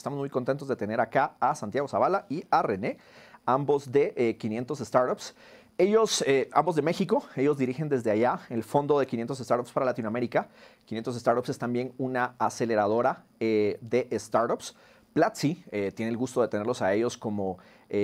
Estamos muy contentos de tener acá a Santiago Zavala y a René, ambos de 500 eh, Startups. Ellos, eh, ambos de México, ellos dirigen desde allá el Fondo de 500 Startups para Latinoamérica. 500 Startups es también una aceleradora eh, de startups. Platzi tiene el gusto de tenerlos a ellos como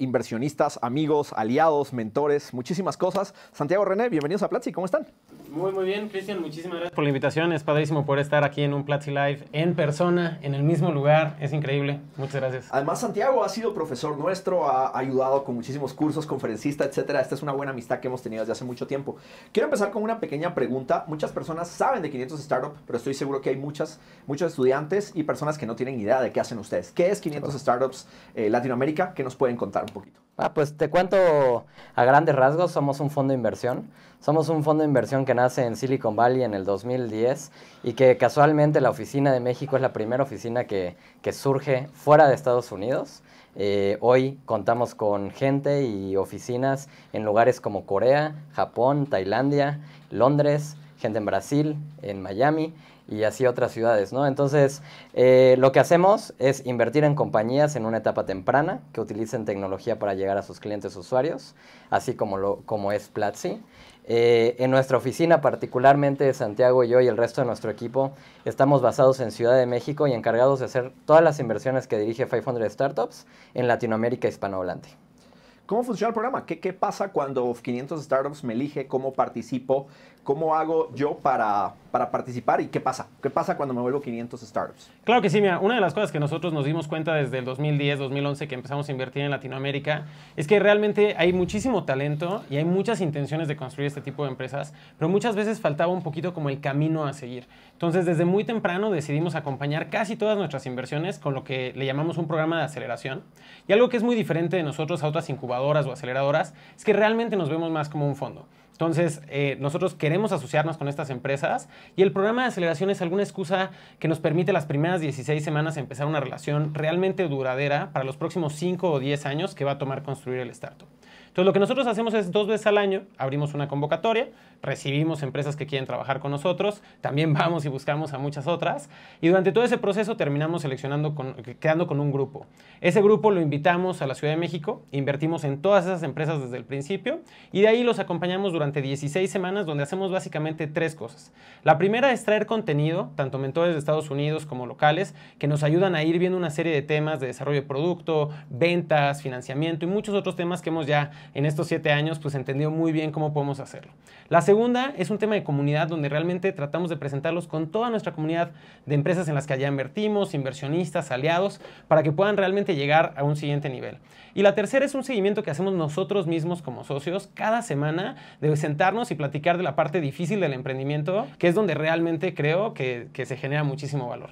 inversionistas, amigos, aliados, mentores, muchísimas cosas. Santiago René, bienvenidos a Platzi, ¿cómo están? Muy, muy bien, Cristian, muchísimas gracias por la invitación. Es padrísimo poder estar aquí en un Platzi Live en persona, en el mismo lugar. Es increíble. Muchas gracias. Además, Santiago ha sido profesor nuestro, ha ayudado con muchísimos cursos, conferencista, etcétera. Esta es una buena amistad que hemos tenido desde hace mucho tiempo. Quiero empezar con una pequeña pregunta. Muchas personas saben de 500 Startups, pero estoy seguro que hay muchas, muchos estudiantes y personas que no tienen idea de qué hacen ustedes. ¿Qué es 500 Startups eh, Latinoamérica? ¿Qué nos pueden contar un poquito? Ah, pues te cuento a grandes rasgos, somos un fondo de inversión. Somos un fondo de inversión que nace en Silicon Valley en el 2010 y que casualmente la oficina de México es la primera oficina que, surge fuera de Estados Unidos. Eh, hoy contamos con gente y oficinas en lugares como Corea, Japón, Tailandia, Londres, gente en Brasil, en Miami y así otras ciudades, ¿no? Entonces, eh, lo que hacemos es invertir en compañías en una etapa temprana que utilicen tecnología para llegar a sus clientes usuarios, así como, lo, como es Platzi. Eh, en nuestra oficina, particularmente Santiago y yo y el resto de nuestro equipo, estamos basados en Ciudad de México y encargados de hacer todas las inversiones que dirige 500 Startups en Latinoamérica hispanohablante. ¿Cómo funciona el programa? ¿Qué, qué pasa cuando 500 Startups me elige? ¿Cómo participo? ¿Cómo hago yo para, para participar y qué pasa? ¿Qué pasa cuando me vuelvo 500 startups? Claro que sí, mira, una de las cosas que nosotros nos dimos cuenta desde el 2010, 2011 que empezamos a invertir en Latinoamérica es que realmente hay muchísimo talento y hay muchas intenciones de construir este tipo de empresas, pero muchas veces faltaba un poquito como el camino a seguir. Entonces, desde muy temprano decidimos acompañar casi todas nuestras inversiones con lo que le llamamos un programa de aceleración. Y algo que es muy diferente de nosotros a otras incubadoras o aceleradoras es que realmente nos vemos más como un fondo. Entonces, eh, nosotros queremos asociarnos con estas empresas y el programa de aceleración es alguna excusa que nos permite las primeras 16 semanas empezar una relación realmente duradera para los próximos 5 o 10 años que va a tomar construir el startup. Entonces, lo que nosotros hacemos es dos veces al año abrimos una convocatoria, recibimos empresas que quieren trabajar con nosotros, también vamos y buscamos a muchas otras, y durante todo ese proceso terminamos seleccionando, con, quedando con un grupo. Ese grupo lo invitamos a la Ciudad de México, invertimos en todas esas empresas desde el principio, y de ahí los acompañamos durante 16 semanas, donde hacemos básicamente tres cosas. La primera es traer contenido, tanto mentores de Estados Unidos como locales, que nos ayudan a ir viendo una serie de temas de desarrollo de producto, ventas, financiamiento y muchos otros temas que hemos ya en estos siete años pues entendió muy bien cómo podemos hacerlo. La segunda es un tema de comunidad donde realmente tratamos de presentarlos con toda nuestra comunidad de empresas en las que allá invertimos, inversionistas, aliados, para que puedan realmente llegar a un siguiente nivel. Y la tercera es un seguimiento que hacemos nosotros mismos como socios cada semana de sentarnos y platicar de la parte difícil del emprendimiento, que es donde realmente creo que, que se genera muchísimo valor.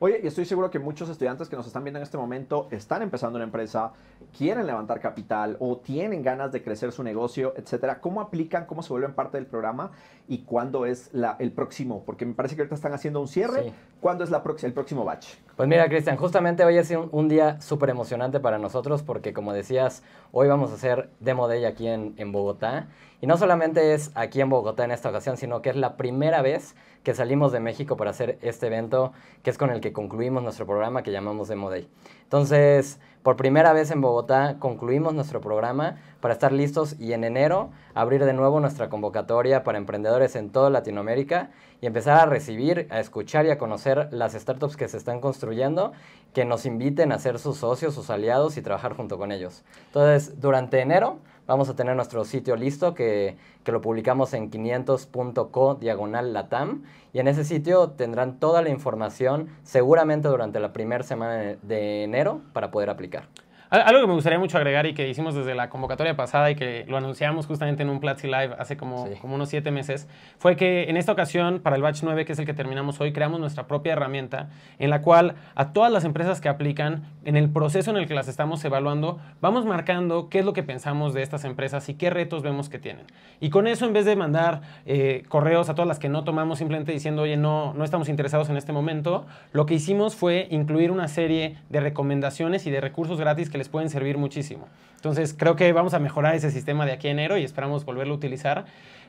Oye, y estoy seguro que muchos estudiantes que nos están viendo en este momento están empezando una empresa, quieren levantar capital o tienen ganas de crecer su negocio, etcétera. ¿Cómo aplican? ¿Cómo se vuelven parte del programa? ¿Y cuándo es la, el próximo? Porque me parece que ahorita están haciendo un cierre. ¿Cuándo es la el próximo batch? Pues mira, Cristian, justamente hoy ha sido un, día súper emocionante para nosotros porque, como decías, hoy vamos a hacer Demo Day aquí en, en Bogotá. Y no solamente es aquí en Bogotá en esta ocasión, sino que es la primera vez que salimos de México para hacer este evento, que es con el que concluimos nuestro programa que llamamos Demo Day. Entonces, por primera vez en Bogotá concluimos nuestro programa para estar listos y en enero abrir de nuevo nuestra convocatoria para emprendedores en toda Latinoamérica y empezar a recibir, a escuchar y a conocer las startups que se están construyendo, que nos inviten a ser sus socios, sus aliados y trabajar junto con ellos. Entonces, durante enero vamos a tener nuestro sitio listo que, que lo publicamos en 500.co diagonal latam y en ese sitio tendrán toda la información seguramente durante la primera semana de enero para poder aplicar. Rica. Algo que me gustaría mucho agregar y que hicimos desde la convocatoria pasada y que lo anunciamos justamente en un Platzi Live hace como, como unos siete meses, fue que en esta ocasión, para el Batch 9, que es el que terminamos hoy, creamos nuestra propia herramienta en la cual a todas las empresas que aplican, en el proceso en el que las estamos evaluando, vamos marcando qué es lo que pensamos de estas empresas y qué retos vemos que tienen. Y con eso, en vez de mandar eh, correos a todas las que no tomamos, simplemente diciendo, oye, no, no estamos interesados en este momento, lo que hicimos fue incluir una serie de recomendaciones y de recursos gratis que les pueden servir muchísimo. Entonces creo que vamos a mejorar ese sistema de aquí enero y esperamos volverlo a utilizar.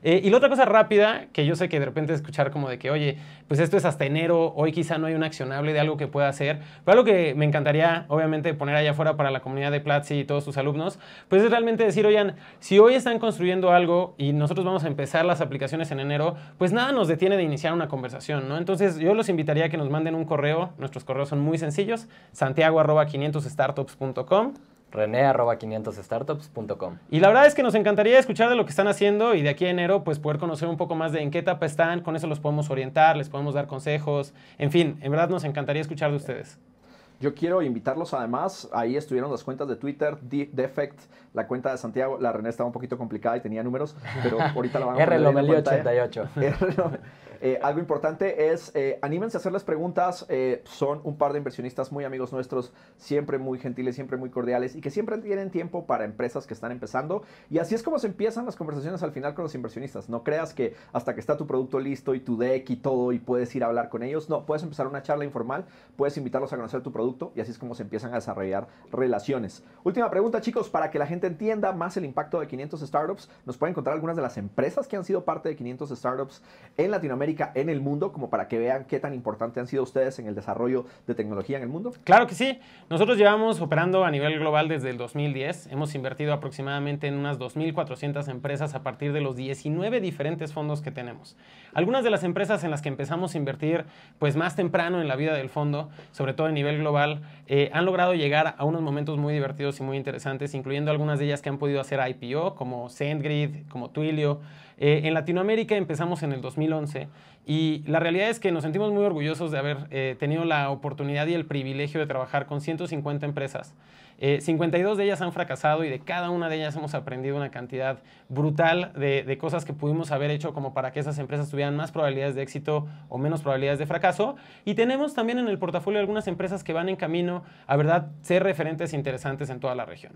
Eh, y la otra cosa rápida, que yo sé que de repente escuchar como de que, oye, pues esto es hasta enero, hoy quizá no hay un accionable de algo que pueda hacer, pero algo que me encantaría, obviamente, poner allá afuera para la comunidad de Platzi y todos sus alumnos, pues es realmente decir, oigan, si hoy están construyendo algo y nosotros vamos a empezar las aplicaciones en enero, pues nada nos detiene de iniciar una conversación, ¿no? Entonces yo los invitaría a que nos manden un correo, nuestros correos son muy sencillos, santiago 500startups.com arro500 startupscom Y la verdad es que nos encantaría escuchar de lo que están haciendo y de aquí a enero, pues poder conocer un poco más de en qué etapa están, con eso los podemos orientar, les podemos dar consejos, en fin, en verdad nos encantaría escuchar de ustedes. Yo quiero invitarlos además, ahí estuvieron las cuentas de Twitter, Defect, la cuenta de Santiago, la René estaba un poquito complicada y tenía números, pero ahorita la van a poner. 88 eh, algo importante es, eh, anímense a hacerles preguntas, eh, son un par de inversionistas muy amigos nuestros, siempre muy gentiles, siempre muy cordiales y que siempre tienen tiempo para empresas que están empezando. Y así es como se empiezan las conversaciones al final con los inversionistas. No creas que hasta que está tu producto listo y tu deck y todo y puedes ir a hablar con ellos, no, puedes empezar una charla informal, puedes invitarlos a conocer tu producto y así es como se empiezan a desarrollar relaciones. Última pregunta chicos, para que la gente entienda más el impacto de 500 Startups, nos pueden encontrar algunas de las empresas que han sido parte de 500 Startups en Latinoamérica, en el mundo, como para que vean qué tan importante han sido ustedes en el desarrollo de tecnología en el mundo. Claro que sí, nosotros llevamos operando a nivel global desde el 2010, hemos invertido aproximadamente en unas 2.400 empresas a partir de los 19 diferentes fondos que tenemos. Algunas de las empresas en las que empezamos a invertir pues más temprano en la vida del fondo, sobre todo a nivel global, eh, han logrado llegar a unos momentos muy divertidos y muy interesantes, incluyendo algunas de ellas que han podido hacer IPO, como SendGrid, como Twilio, eh, en Latinoamérica empezamos en el 2011 y la realidad es que nos sentimos muy orgullosos de haber eh, tenido la oportunidad y el privilegio de trabajar con 150 empresas. 52 eh, de ellas han fracasado y de cada una de ellas hemos aprendido una cantidad brutal de, cosas que pudimos haber hecho como para que esas empresas tuvieran más probabilidades de éxito o menos probabilidades de fracaso. Y tenemos también en el portafolio algunas empresas que van en camino a verdad ser referentes interesantes en toda la región.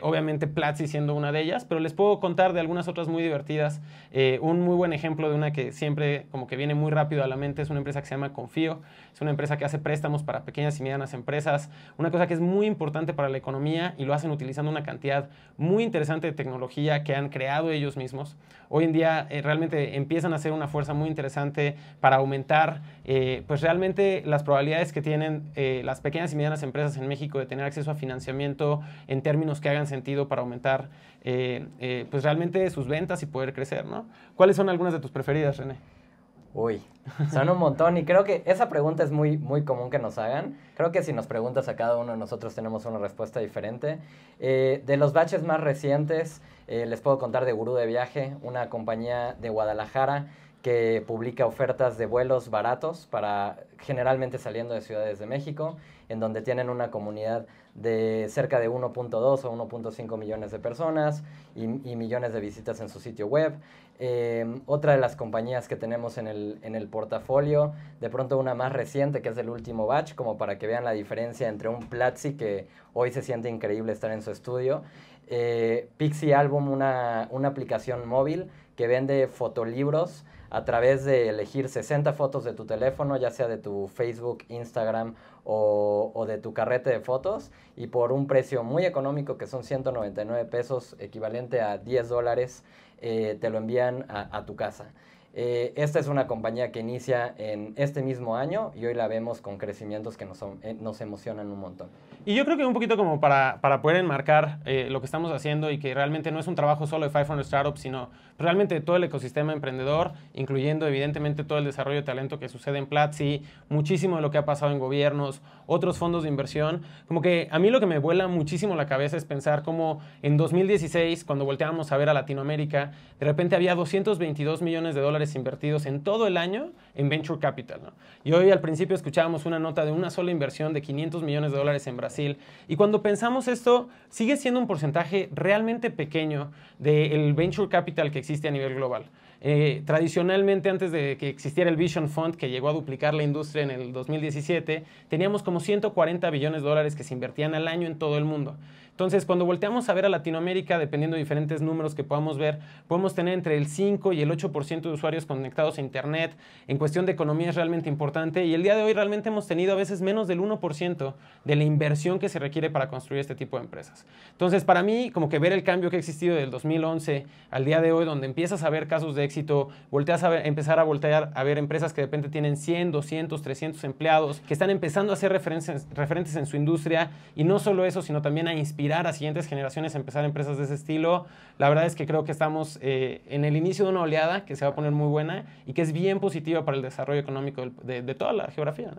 obviamente Platzi siendo una de ellas, pero les puedo contar de algunas otras muy divertidas eh, un muy buen ejemplo de una que siempre como que viene muy rápido a la mente es una empresa que se llama Confío. Es una empresa que hace préstamos para pequeñas y medianas empresas. Una cosa que es muy importante para la economía y lo hacen utilizando una cantidad muy interesante de tecnología que han creado ellos mismos. Hoy en día eh, realmente empiezan a ser una fuerza muy interesante para aumentar eh, pues realmente las probabilidades que tienen las pequeñas y medianas empresas en México de tener acceso a financiamiento en términos que hagan sentido para aumentar pues realmente sus ventas y poder crecer. ¿Cuáles son algunas de tus preferidas, René? Uy, son un montón y creo que esa pregunta es muy, muy común que nos hagan. Creo que si nos preguntas a cada uno de nosotros tenemos una respuesta diferente. Eh, de los baches más recientes, eh, les puedo contar de Gurú de Viaje, una compañía de Guadalajara que publica ofertas de vuelos baratos para generalmente saliendo de ciudades de México en donde tienen una comunidad de cerca de 1.2 o 1.5 millones de personas y, millones de visitas en su sitio web. Eh, otra de las compañías que tenemos en el, en el portafolio, de pronto una más reciente que es el último batch, como para que vean la diferencia entre un Platzi que hoy se siente increíble estar en su estudio, eh, Pixie Album, una, una aplicación móvil que vende fotolibros a través de elegir 60 fotos de tu teléfono, ya sea de tu Facebook, Instagram o o, de tu carrete de fotos y por un precio muy económico que son 199 pesos, equivalente a 10 dólares, eh, te lo envían a, tu casa. Eh, esta es una compañía que inicia en este mismo año y hoy la vemos con crecimientos que nos eh, emocionan un montón. Y yo creo que un poquito como para, para poder enmarcar eh, lo que estamos haciendo y que realmente no es un trabajo solo de 500 Startups, sino realmente todo el ecosistema emprendedor, incluyendo evidentemente todo el desarrollo de talento que sucede en Platzi, muchísimo de lo que ha pasado en gobiernos, otros fondos de inversión. Como que a mí lo que me vuela muchísimo la cabeza es pensar cómo en 2016, cuando volteábamos a ver a Latinoamérica, de repente había 222 millones de dólares invertidos en todo el año en Venture Capital. ¿no? Y hoy al principio escuchábamos una nota de una sola inversión de 500 millones de dólares en Brasil y cuando pensamos esto, sigue siendo un porcentaje realmente pequeño del venture capital que existe a nivel global. Eh, tradicionalmente, antes de que existiera el Vision Fund, que llegó a duplicar la industria en el 2017, teníamos como 140 billones de dólares que se invertían al año en todo el mundo. Entonces, cuando volteamos a ver a Latinoamérica, dependiendo de diferentes números que podamos ver, podemos tener entre el 5 y el 8% de usuarios conectados a Internet. En cuestión de economía es realmente importante y el día de hoy realmente hemos tenido a veces menos del 1% de la inversión que se requiere para construir este tipo de empresas. Entonces, para mí, como que ver el cambio que ha existido del 2011 al día de hoy, donde empiezas a ver casos de éxito, volteas a empezar a voltear a ver empresas que de repente tienen 100, 200, 300 empleados, que están empezando a hacer referentes, referentes en su industria y no solo eso, sino también a inspirar inspirar a siguientes generaciones a empezar empresas de ese estilo. La verdad es que creo que estamos eh, en el inicio de una oleada que se va a poner muy buena y que es bien positiva para el desarrollo económico de, toda la geografía.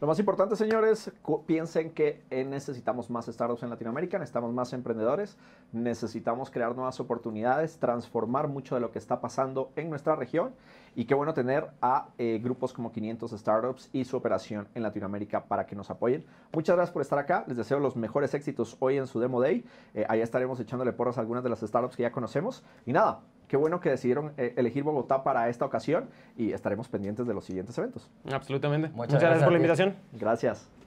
Lo más importante, señores, piensen que eh, necesitamos más startups en Latinoamérica, necesitamos más emprendedores, necesitamos crear nuevas oportunidades, transformar mucho de lo que está pasando en nuestra región y qué bueno tener a eh, grupos como 500 Startups y su operación en Latinoamérica para que nos apoyen. Muchas gracias por estar acá, les deseo los mejores éxitos hoy en su Demo Day, eh, allá estaremos echándole porras a algunas de las startups que ya conocemos y nada, qué bueno que decidieron eh, elegir Bogotá para esta ocasión y estaremos pendientes de los siguientes eventos. Absolutamente. Muchas, gracias por la invitación. Gracias.